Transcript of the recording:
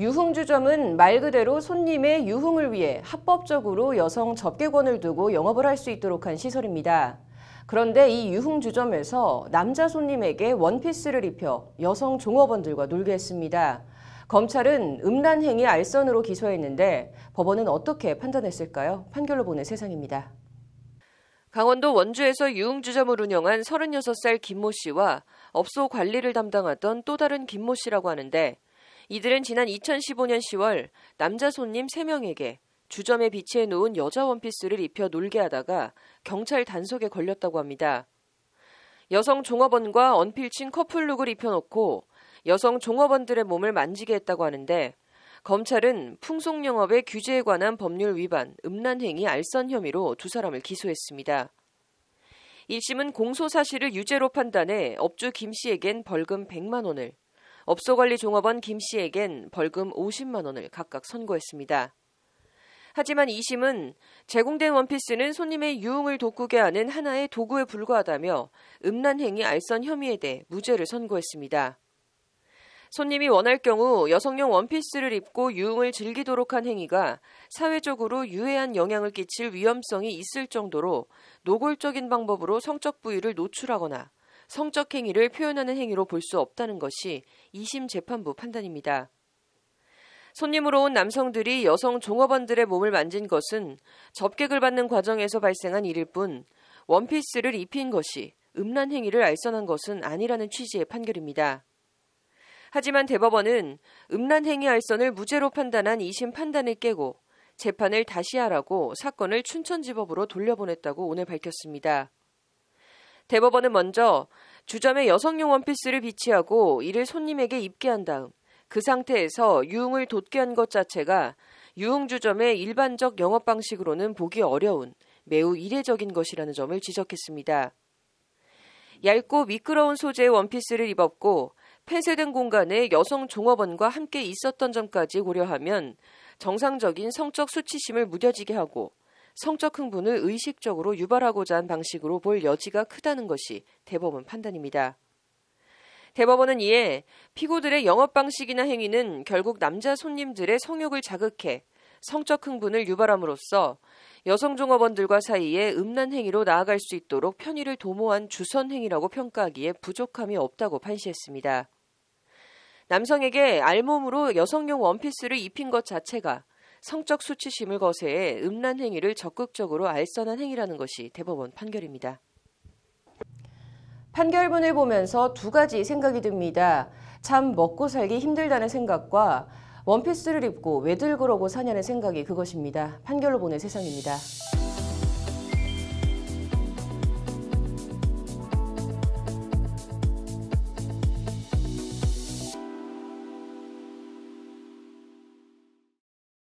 유흥주점은 말 그대로 손님의 유흥을 위해 합법적으로 여성 접객원을 두고 영업을 할 수 있도록 한 시설입니다. 그런데 이 유흥주점에서 남자 손님에게 원피스를 입혀 여성 종업원들과 놀게 했습니다. 검찰은 음란 행위 알선으로 기소했는데 법원은 어떻게 판단했을까요? 판결로 보는 세상입니다. 강원도 원주에서 유흥주점을 운영한 36살 김모 씨와 업소 관리를 담당하던 또 다른 김모 씨라고 하는데 이들은 지난 2015년 10월 남자 손님 3명에게 주점에 비치해 놓은 여자 원피스를 입혀 놀게 하다가 경찰 단속에 걸렸다고 합니다. 여성 종업원과 언필친 커플룩을 입혀놓고 여성 종업원들의 몸을 만지게 했다고 하는데 검찰은 풍속영업의 규제에 관한 법률 위반, 음란행위 알선 혐의로 두 사람을 기소했습니다. 1심은 공소 사실을 유죄로 판단해 업주 김 씨에겐 벌금 100만 원을, 업소관리종합원김 씨에겐 벌금 50만 원을 각각 선고했습니다. 하지만 2심은 제공된 원피스는 손님의 유흥을 돋구게 하는 하나의 도구에 불과하다며 음란행위 알선 혐의에 대해 무죄를 선고했습니다. 손님이 원할 경우 여성용 원피스를 입고 유흥을 즐기도록 한 행위가 사회적으로 유해한 영향을 끼칠 위험성이 있을 정도로 노골적인 방법으로 성적 부위를 노출하거나 성적 행위를 표현하는 행위로 볼 수 없다는 것이 2심 재판부 판단입니다. 손님으로 온 남성들이 여성 종업원들의 몸을 만진 것은 접객을 받는 과정에서 발생한 일일 뿐 원피스를 입힌 것이 음란 행위를 알선한 것은 아니라는 취지의 판결입니다. 하지만 대법원은 음란 행위 알선을 무죄로 판단한 2심 판단을 깨고 재판을 다시 하라고 사건을 춘천지법으로 돌려보냈다고 오늘 밝혔습니다. 대법원은 먼저 주점에 여성용 원피스를 비치하고 이를 손님에게 입게 한 다음 그 상태에서 유흥을 돋게 한 것 자체가 유흥주점의 일반적 영업 방식으로는 보기 어려운 매우 이례적인 것이라는 점을 지적했습니다. 얇고 미끄러운 소재의 원피스를 입었고 폐쇄된 공간에 여성 종업원과 함께 있었던 점까지 고려하면 정상적인 성적 수치심을 무뎌지게 하고 성적 흥분을 의식적으로 유발하고자 한 방식으로 볼 여지가 크다는 것이 대법원 판단입니다. 대법원은 이에 피고들의 영업 방식이나 행위는 결국 남자 손님들의 성욕을 자극해 성적 흥분을 유발함으로써 여성 종업원들과 사이에 음란 행위로 나아갈 수 있도록 편의를 도모한 주선 행위라고 평가하기에 부족함이 없다고 판시했습니다. 남성에게 알몸으로 여성용 원피스를 입힌 것 자체가 성적 수치심을 거세해 음란 행위를 적극적으로 알선한 행위라는 것이 대법원 판결입니다. 판결문을 보면서 두 가지 생각이 듭니다. 참 먹고 살기 힘들다는 생각과 원피스를 입고 왜들 그러고 사냐는 생각이 그것입니다. 판결로 보낸 세상입니다.